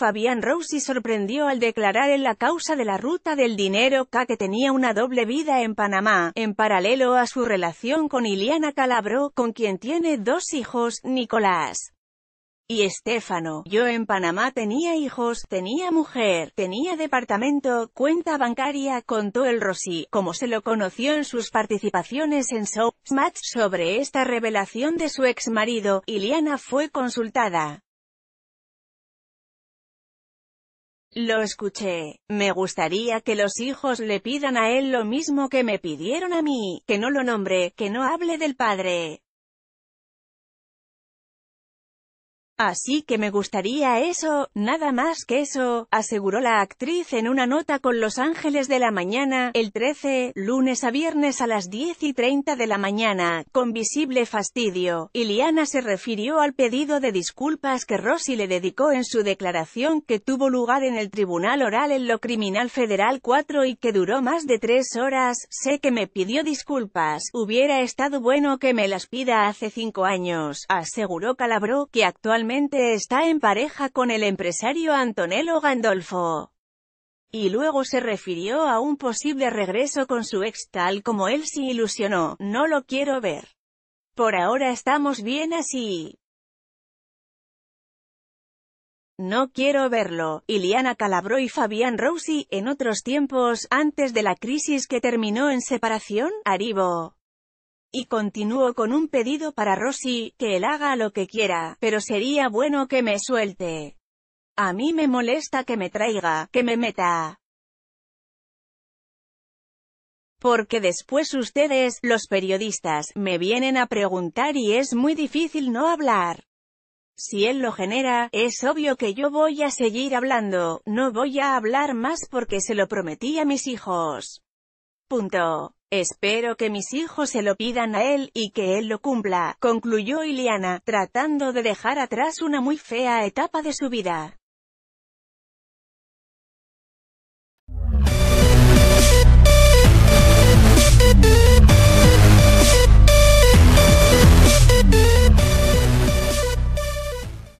Fabián Rossi sorprendió al declarar en la causa de la ruta del dinero K que tenía una doble vida en Panamá, en paralelo a su relación con Iliana Calabro, con quien tiene dos hijos, Nicolás y Estefano. Yo en Panamá tenía hijos, tenía mujer, tenía departamento, cuenta bancaria, contó el Rossi, como se lo conoció en sus participaciones en Showmatch. Sobre esta revelación de su ex marido, Iliana fue consultada. Lo escuché. Me gustaría que los hijos le pidan a él lo mismo que me pidieron a mí, que no lo nombre, que no hable del padre. Así que me gustaría eso, nada más que eso, aseguró la actriz en una nota con Los Ángeles de la Mañana, el 13, lunes a viernes a las 10 y 30 de la mañana, con visible fastidio. Iliana se refirió al pedido de disculpas que Rossi le dedicó en su declaración que tuvo lugar en el Tribunal Oral en lo Criminal Federal 4 y que duró más de tres horas, sé que me pidió disculpas, hubiera estado bueno que me las pida hace cinco años, aseguró Calabró, que actualmente está en pareja con el empresario Antonello Gandolfo. Y luego se refirió a un posible regreso con su ex tal como él se ilusionó, no lo quiero ver. Por ahora estamos bien así. No quiero verlo. Iliana Calabró y Fabián Rossi, en otros tiempos, antes de la crisis que terminó en separación, Aribo y continúo con un pedido para Rossi, que él haga lo que quiera, pero sería bueno que me suelte. A mí me molesta que me traiga, que me meta. Porque después ustedes, los periodistas, me vienen a preguntar y es muy difícil no hablar. Si él lo genera, es obvio que yo voy a seguir hablando, no voy a hablar más porque se lo prometí a mis hijos. Punto. Espero que mis hijos se lo pidan a él, y que él lo cumpla, concluyó Iliana, tratando de dejar atrás una muy fea etapa de su vida.